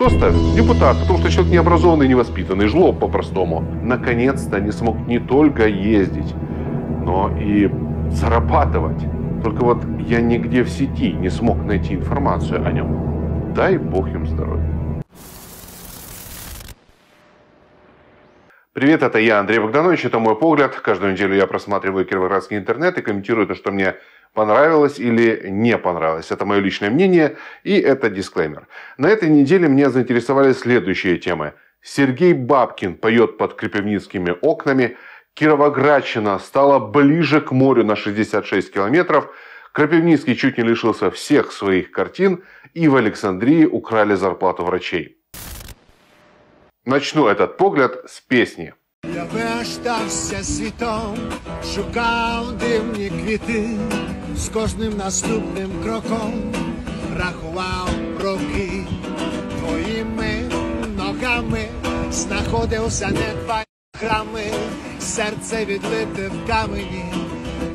Кто ставит? Депутат, потому что человек необразованный, невоспитанный, жлоб по-простому. Наконец-то не смог не только ездить, но и зарабатывать. Только вот я нигде в сети не смог найти информацию о нем. Дай бог им здоровья. Привет, это я, Андрей Богданович, это мой погляд. Каждую неделю я просматриваю кировоградский интернет и комментирую то, что мне понравилось или не понравилось. Это мое личное мнение и это дисклеймер. На этой неделе меня заинтересовали следующие темы. Сергей Бабкин поет под крепевницкими окнами. Кировоградчина стала ближе к морю на 66 километров. Крапивницкий чуть не лишился всех своих картин. И в Александрии украли зарплату врачей. Начну этот погляд с песни. Я виждався світом, шукав дивні квіти, з кожним наступним кроком рахував роки твоїми ногами, знаходився не твої храми, серце відлите в камені,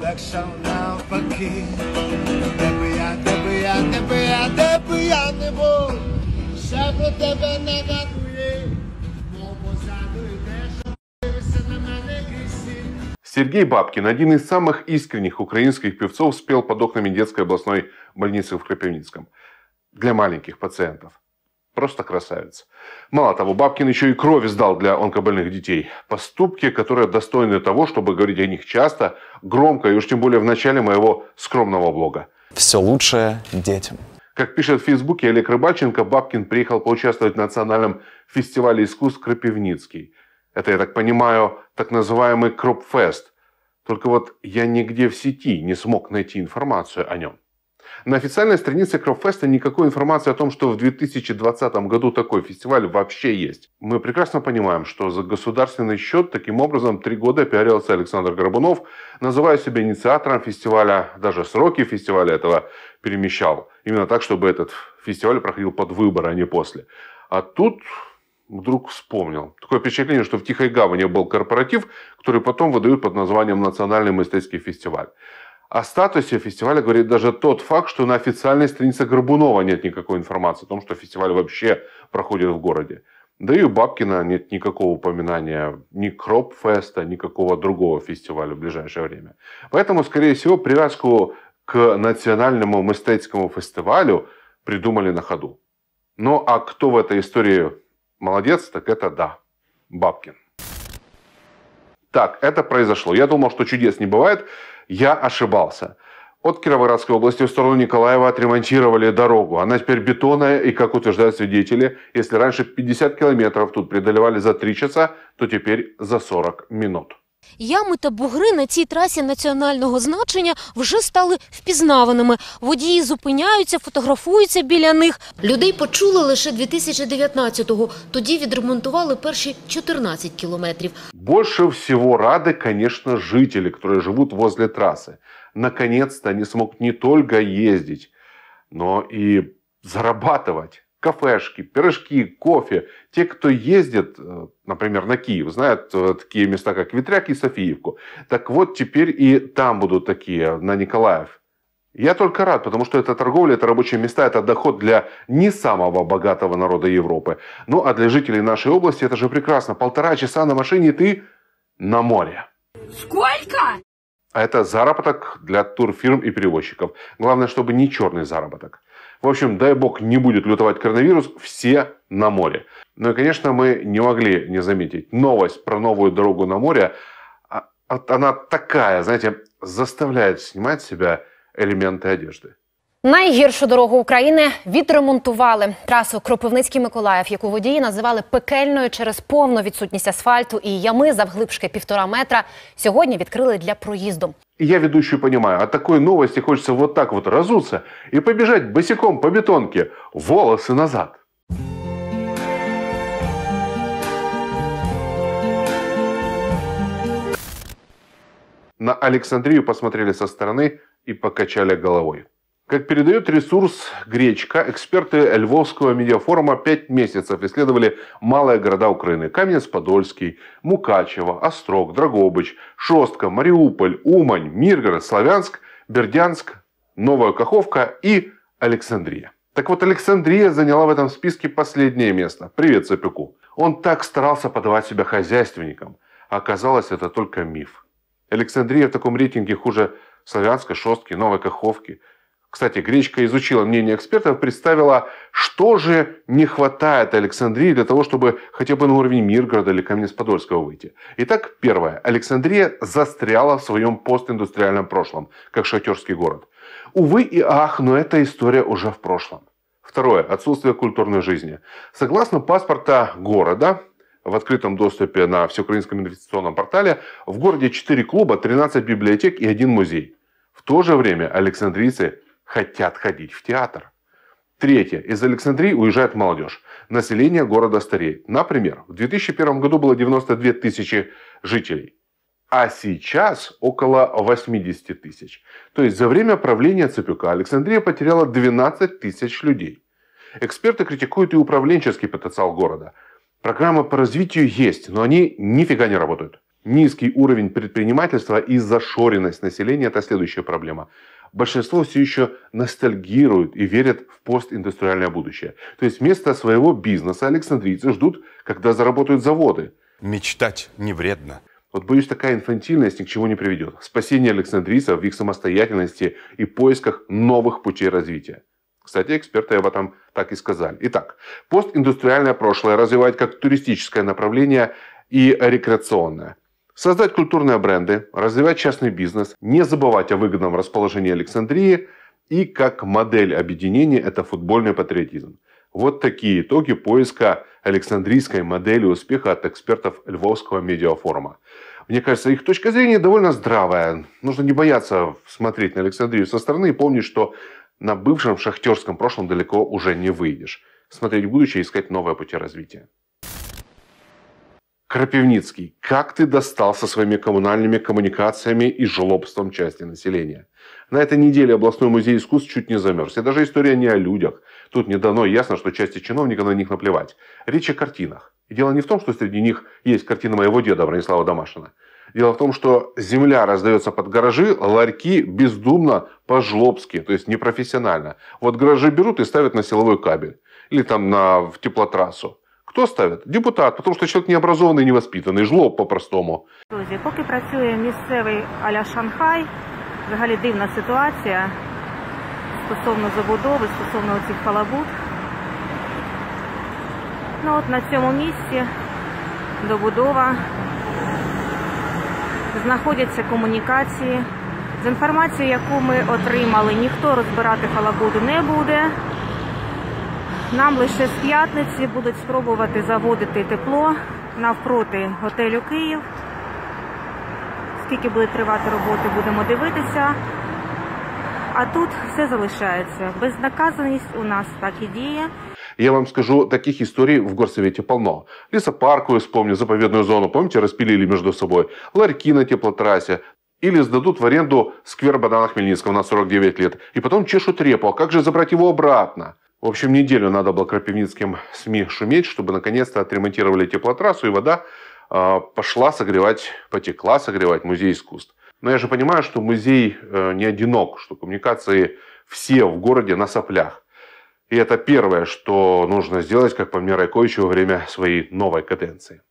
так шав навпаки, де би я, де би я, де би я, де би я не був, ще про тебе не дарує. Сергей Бабкин, один из самых искренних украинских певцов, спел под окнами детской областной больницы в Крапивницком для маленьких пациентов. Просто красавец. Мало того, Бабкин еще и кровь сдал для онкобольных детей. Поступки, которые достойны того, чтобы говорить о них часто, громко и уж тем более в начале моего скромного блога. Все лучшее детям. Как пишет в Фейсбуке Олег Рыбаченко, Бабкин приехал поучаствовать в национальном фестивале искусств «Крапивницкий». Это, я так понимаю, так называемый Кропфест. Только вот я нигде в сети не смог найти информацию о нем. На официальной странице Кропфеста никакой информации о том, что в 2020 году такой фестиваль вообще есть. Мы прекрасно понимаем, что за государственный счет таким образом три года пиарился Александр Горбунов, называя себя инициатором фестиваля, даже сроки фестиваля этого перемещал. Именно так, чтобы этот фестиваль проходил под выбор, а не после. А тут вдруг вспомнил. Такое впечатление, что в Тихой Гавани был корпоратив, который потом выдают под названием «Национальный мыслительский фестиваль». О статусе фестиваля говорит даже тот факт, что на официальной странице Горбунова нет никакой информации о том, что фестиваль вообще проходит в городе. Да и у Бабкина нет никакого упоминания ни Кропфеста, никакого другого фестиваля в ближайшее время. Поэтому, скорее всего, привязку к национальному мистецкому фестивалю придумали на ходу. Ну а кто в этой истории Молодец, так это да. Бабкин. Так, это произошло. Я думал, что чудес не бывает. Я ошибался. От Кировоградской области в сторону Николаева отремонтировали дорогу. Она теперь бетонная, и, как утверждают свидетели, если раньше 50 километров тут преодолевали за 3 часа, то теперь за 40 минут. Ями та бугри на цій трасі національного значення вже стали впізнаваними. Водії зупиняються, фотографуються біля них. Людей почули лише 2019-го. Тоді відремонтували перші 14 кілометрів. Больше всього рады, звісно, жителі, которые живуть возле траси. Наконець, то они смогут не только ездить, але и зарабатывать. кафешки, пирожки, кофе. Те, кто ездит, э, например, на Киев, знают э, такие места, как Ветряк и Софиевку. Так вот, теперь и там будут такие, на Николаев. Я только рад, потому что это торговля, это рабочие места, это доход для не самого богатого народа Европы. Ну а для жителей нашей области это же прекрасно. Полтора часа на машине и ты на море. Сколько? А это заработок для турфирм и перевозчиков. Главное, чтобы не черный заработок. В общем, дай бог, не будет лютовать коронавирус, все на море. Ну и, конечно, мы не могли не заметить новость про новую дорогу на море. Она такая, знаете, заставляет снимать с себя элементы одежди. Найгіршу дорогу України відремонтували трасу Кропивницький Миколаїв, яку водії називали пекельною через повну відсутність асфальту і ями завглибшки півтора метра. Сьогодні відкрили для проїзду. я ведущую понимаю, от такой новости хочется вот так вот разуться и побежать босиком по бетонке, волосы назад. На Александрию посмотрели со стороны и покачали головой. Как передает ресурс «Гречка», эксперты Львовского медиафорума пять месяцев исследовали малые города Украины. Каменец-Подольский, Мукачево, Острог, Драгобыч, Шостка, Мариуполь, Умань, Миргород, Славянск, Бердянск, Новая Каховка и Александрия. Так вот, Александрия заняла в этом списке последнее место. Привет Цепюку. Он так старался подавать себя хозяйственником. А оказалось, это только миф. Александрия в таком рейтинге хуже Славянска, Шостки, Новой Каховки – кстати, Гречка изучила мнение экспертов, представила, что же не хватает Александрии для того, чтобы хотя бы на уровень Миргорода или Каменец-Подольского выйти. Итак, первое. Александрия застряла в своем постиндустриальном прошлом, как шахтерский город. Увы и ах, но эта история уже в прошлом. Второе. Отсутствие культурной жизни. Согласно паспорта города, в открытом доступе на Всеукраинском инвестиционном портале, в городе 4 клуба, 13 библиотек и один музей. В то же время александрийцы хотят ходить в театр. Третье. Из Александрии уезжает молодежь. Население города стареет. Например, в 2001 году было 92 тысячи жителей, а сейчас около 80 тысяч. То есть за время правления Цепюка Александрия потеряла 12 тысяч людей. Эксперты критикуют и управленческий потенциал города. Программы по развитию есть, но они нифига не работают. Низкий уровень предпринимательства и зашоренность населения – это следующая проблема большинство все еще ностальгируют и верят в постиндустриальное будущее. То есть вместо своего бизнеса александрийцы ждут, когда заработают заводы. Мечтать не вредно. Вот боюсь, такая инфантильность ни к чему не приведет. Спасение александрийцев в их самостоятельности и поисках новых путей развития. Кстати, эксперты об этом так и сказали. Итак, постиндустриальное прошлое развивать как туристическое направление и рекреационное. Создать культурные бренды, развивать частный бизнес, не забывать о выгодном расположении Александрии и как модель объединения это футбольный патриотизм. Вот такие итоги поиска Александрийской модели успеха от экспертов Львовского медиафорума. Мне кажется, их точка зрения довольно здравая. Нужно не бояться смотреть на Александрию со стороны и помнить, что на бывшем шахтерском прошлом далеко уже не выйдешь. Смотреть в будущее и искать новые пути развития. Крапивницкий, как ты достал со своими коммунальными коммуникациями и жлобством части населения? На этой неделе областной музей искусств чуть не замерз. И даже история не о людях. Тут не дано ясно, что части чиновника на них наплевать. Речь о картинах. И дело не в том, что среди них есть картина моего деда Бронислава Домашина. Дело в том, что земля раздается под гаражи, ларьки бездумно по-жлобски, то есть непрофессионально. Вот гаражи берут и ставят на силовой кабель или там на в теплотрассу. Хто ставить? Депутат, тому що чоловік необразований, невоспитаний, жлоб по-простому. Друзі, поки працює місцевий аля Шанхай, взагалі дивна ситуація стосовно забудови, стосовно оцих халабут. Ну от на цьому місці добудова знаходяться комунікації. З інформацією, яку ми отримали, ніхто розбирати халабуду не буде. Нам лише з п'ятниці будуть спробувати заводити тепло навпроти готелю Київ. Скільки буде тривати роботи, будемо дивитися. А тут все залишається. Безнаказаність у нас так і діє. Я вам скажу, таких историй в горсовете полно. Лесопарку, вспомню, заповедную зону, помните, распилили между собой. Ларьки на теплотрассе. Или сдадут в аренду сквер Богдана Хмельницкого на 49 лет. И потом чешут репу. А как же забрать его обратно? В общем, неделю надо было крапивницким СМИ шуметь, чтобы наконец-то отремонтировали теплотрассу, и вода э, пошла согревать, потекла согревать музей искусств. Но я же понимаю, что музей э, не одинок, что коммуникации все в городе на соплях. И это первое, что нужно сделать, как по мне Райковичу, во время своей новой каденции.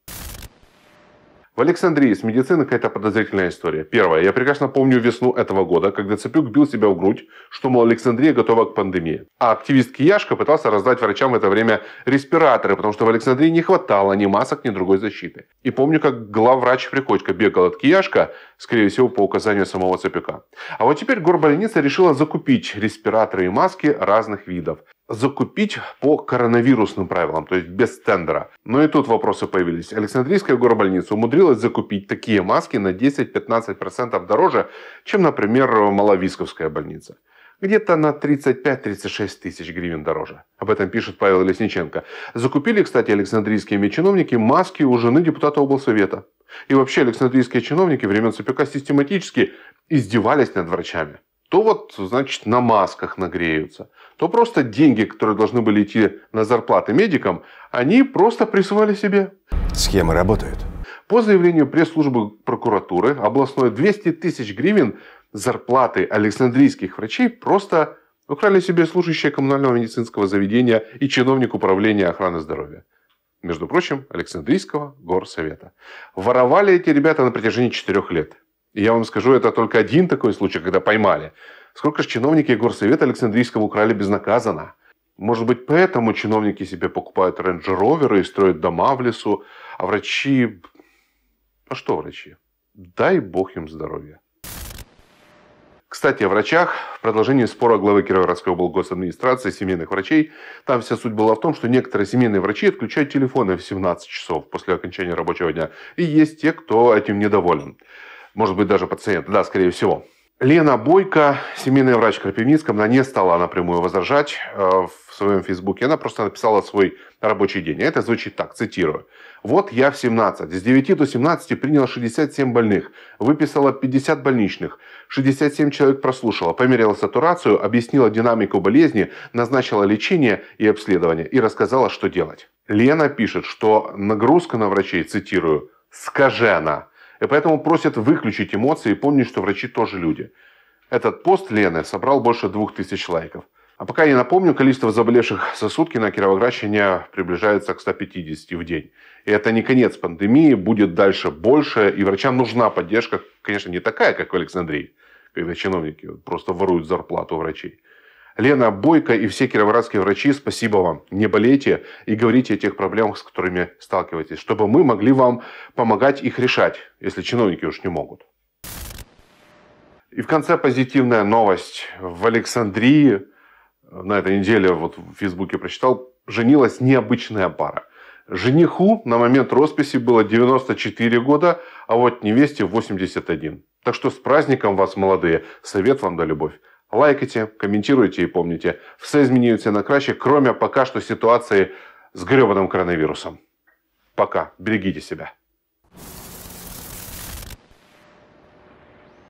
В Александрии с медициной какая-то подозрительная история. Первое. Я прекрасно помню весну этого года, когда Цепюк бил себя в грудь, что, мол, Александрия готова к пандемии. А активист Кияшка пытался раздать врачам в это время респираторы, потому что в Александрии не хватало ни масок, ни другой защиты. И помню, как главврач Приходько бегал от Кияшка, скорее всего, по указанию самого Цепюка. А вот теперь горбольница решила закупить респираторы и маски разных видов закупить по коронавирусным правилам, то есть без тендера. Но ну и тут вопросы появились. Александрийская горбольница умудрилась закупить такие маски на 10-15% дороже, чем, например, Маловисковская больница. Где-то на 35-36 тысяч гривен дороже. Об этом пишет Павел Лесниченко. Закупили, кстати, александрийские чиновники маски у жены депутата облсовета. И вообще александрийские чиновники времен Сапюка систематически издевались над врачами. То вот, значит, на масках нагреются то просто деньги, которые должны были идти на зарплаты медикам, они просто присвали себе. Схемы работают. По заявлению пресс-службы прокуратуры, областной 200 тысяч гривен зарплаты александрийских врачей просто украли себе служащие коммунального медицинского заведения и чиновник управления охраны здоровья. Между прочим, Александрийского горсовета. Воровали эти ребята на протяжении четырех лет. И я вам скажу, это только один такой случай, когда поймали. Сколько же чиновники горсовета Александрийского украли безнаказанно? Может быть, поэтому чиновники себе покупают рейндж-роверы и строят дома в лесу, а врачи... А что врачи? Дай бог им здоровья. Кстати, о врачах. В продолжении спора главы Кировоградской облгосадминистрации семейных врачей, там вся суть была в том, что некоторые семейные врачи отключают телефоны в 17 часов после окончания рабочего дня. И есть те, кто этим недоволен. Может быть, даже пациент. Да, скорее всего. Лена Бойко, семейный врач в Крапивницком, она не стала напрямую возражать э, в своем фейсбуке. Она просто написала свой рабочий день. А это звучит так, цитирую. «Вот я в 17. С 9 до 17 приняла 67 больных. Выписала 50 больничных. 67 человек прослушала. Померила сатурацию, объяснила динамику болезни, назначила лечение и обследование и рассказала, что делать». Лена пишет, что нагрузка на врачей, цитирую, «скажена». И поэтому просят выключить эмоции и помнить, что врачи тоже люди. Этот пост Лены собрал больше двух тысяч лайков. А пока я напомню, количество заболевших за сутки на Кировоградщине приближается к 150 в день. И это не конец пандемии, будет дальше больше, и врачам нужна поддержка, конечно, не такая, как у Александрии, когда чиновники просто воруют зарплату врачей. Лена Бойко и все кировоградские врачи, спасибо вам. Не болейте и говорите о тех проблемах, с которыми сталкиваетесь, чтобы мы могли вам помогать их решать, если чиновники уж не могут. И в конце позитивная новость. В Александрии э, на этой неделе вот в Фейсбуке прочитал, женилась необычная пара. Жениху на момент росписи было 94 года, а вот невесте 81. Так что с праздником вас, молодые. Совет вам да любовь лайкайте, комментируйте и помните. все изменится на краще, кроме пока что ситуации с грьованим коронавирусом. Пока, берегите себя.